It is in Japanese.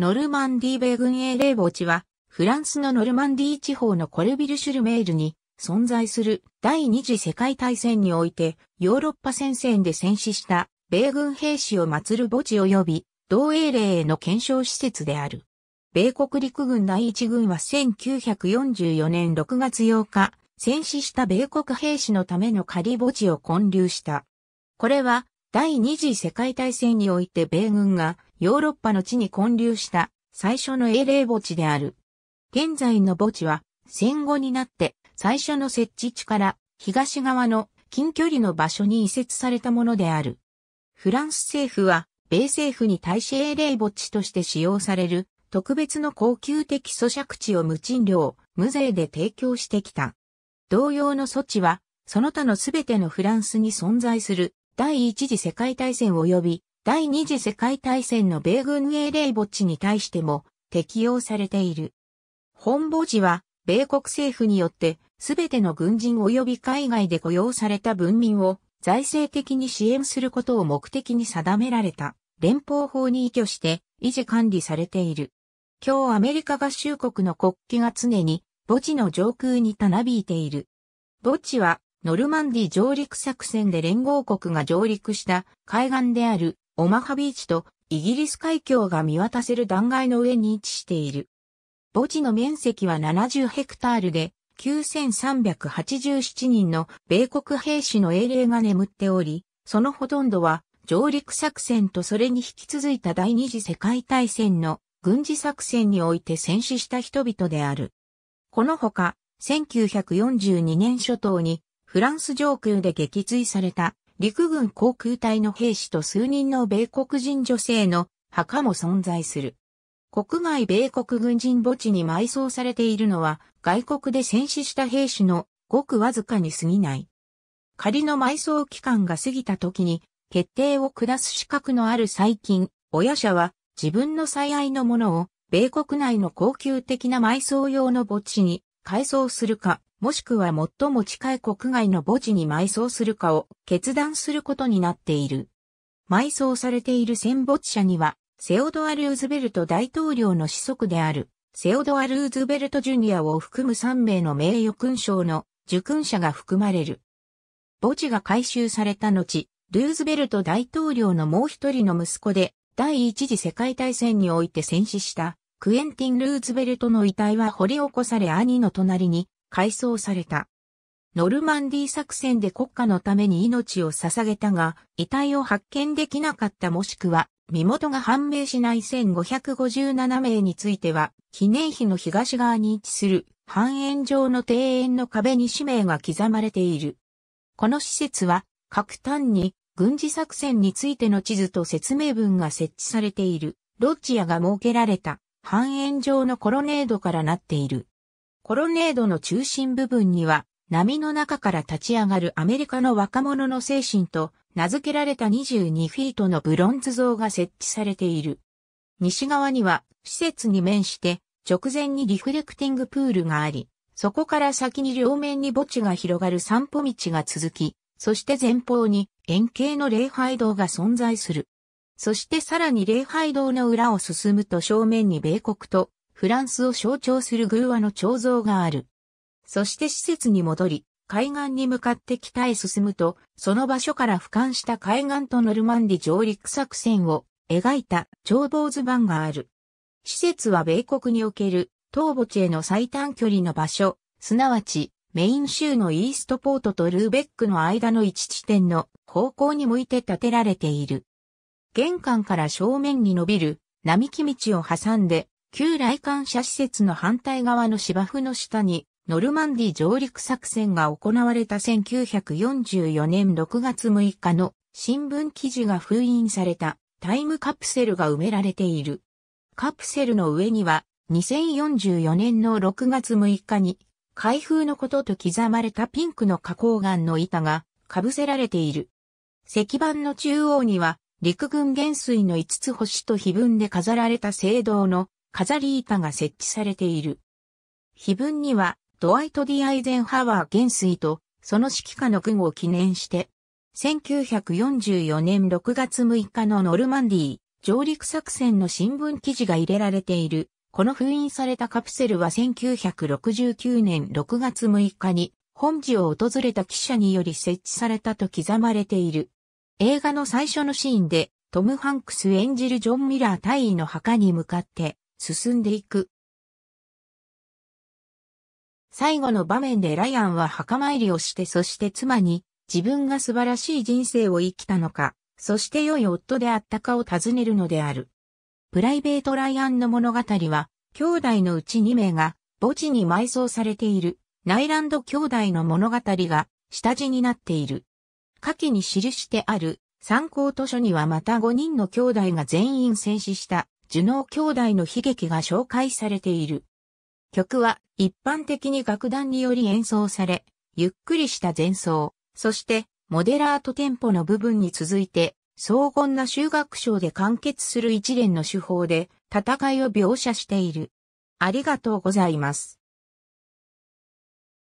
ノルマンディー米軍英霊墓地は、フランスのノルマンディー地方のコルビルシュルメールに存在する第二次世界大戦においてヨーロッパ戦線で戦死した米軍兵士を祀る墓地及び同英霊への検証施設である。米国陸軍第一軍は1944年6月8日、戦死した米国兵士のための仮墓地を建立した。これは第二次世界大戦において米軍がヨーロッパの地に建立した最初の英霊墓地である。現在の墓地は戦後になって最初の設置地から東側の近距離の場所に移設されたものである。フランス政府は米政府に対し英霊墓地として使用される特別の高級的租借地を無賃料、無税で提供してきた。同様の措置はその他のすべてのフランスに存在する第一次世界大戦及び第二次世界大戦の米軍英霊墓地に対しても適用されている。本墓地は米国政府によってすべての軍人及び海外で雇用された文民を財政的に支援することを目的に定められた連邦法に依拠して維持管理されている。今日アメリカ合衆国の国旗が常に墓地の上空にたなびいている。墓地はノルマンディ上陸作戦で連合国が上陸した海岸であるオマハビーチとイギリス海峡が見渡せる断崖の上に位置している。墓地の面積は70ヘクタールで9387人の米国兵士の英霊が眠っており、そのほとんどは上陸作戦とそれに引き続いた第二次世界大戦の軍事作戦において戦死した人々である。このほか、1942年初頭にフランス上空で撃墜された陸軍航空隊の兵士と数人の米国人女性の墓も存在する。国外米国軍人墓地に埋葬されているのは外国で戦死した兵士のごくわずかに過ぎない。仮の埋葬期間が過ぎた時に決定を下す資格のある最近、親者は自分の最愛のものを米国内の高級的な埋葬用の墓地に改装するか、もしくは最も近い国外の墓地に埋葬するかを決断することになっている。埋葬されている戦没者には、セオドア・ルーズベルト大統領の子息である、セオドア・ルーズベルト・ジュニアを含む3名の名誉勲章の受勲者が含まれる。墓地が回収された後、ルーズベルト大統領のもう一人の息子で、第一次世界大戦において戦死した、クエンティン・ルーズベルトの遺体は掘り起こされ兄の隣に改装された。ノルマンディー作戦で国家のために命を捧げたが、遺体を発見できなかったもしくは、身元が判明しない1557名については、記念碑の東側に位置する半円状の庭園の壁に氏名が刻まれている。この施設は、各端に軍事作戦についての地図と説明文が設置されている、ロッジアが設けられた半円状のコロネードからなっている。コロネードの中心部分には、波の中から立ち上がるアメリカの若者の精神と名付けられた22フィートのブロンズ像が設置されている。西側には施設に面して直前にリフレクティングプールがあり、そこから先に両面に墓地が広がる散歩道が続き、そして前方に円形の礼拝堂が存在する。そしてさらに礼拝堂の裏を進むと正面に米国とフランスを象徴する偶話の彫像がある。そして施設に戻り、海岸に向かって北へ進むと、その場所から俯瞰した海岸とノルマンディ上陸作戦を描いた眺望図板がある。施設は米国における東墓地への最短距離の場所、すなわちメイン州のイーストポートとルーベックの間の一地点の方向に向いて建てられている。玄関から正面に伸びる並木道を挟んで旧来館者施設の反対側の芝生の下に、ノルマンディ上陸作戦が行われた1944年6月6日の新聞記事が封印されたタイムカプセルが埋められている。カプセルの上には2044年の6月6日に開封のことと刻まれたピンクの花崗岩の板が被せられている。石板の中央には陸軍元帥の5つ星と碑文で飾られた聖堂の飾り板が設置されている。碑文には、ドワイト・ディ・アイゼンハワー元帥と、その指揮下の軍を記念して、1944年6月6日のノルマンディー上陸作戦の新聞記事が入れられている。この封印されたカプセルは1969年6月6日に本寺を訪れた記者により設置されたと刻まれている。映画の最初のシーンでトム・ハンクス演じるジョン・ミラー大尉の墓に向かって進んでいく。最後の場面でライアンは墓参りをしてそして妻に自分が素晴らしい人生を生きたのか、そして良い夫であったかを尋ねるのである。プライベートライアンの物語は、兄弟のうち2名が墓地に埋葬されているナイランド兄弟の物語が下地になっている。下記に記してある参考図書にはまた5人の兄弟が全員戦死したジュノー兄弟の悲劇が紹介されている。曲は一般的に楽団により演奏され、ゆっくりした前奏、そしてモデラートテンポの部分に続いて、荘厳な修学賞で完結する一連の手法で戦いを描写している。ありがとうございます。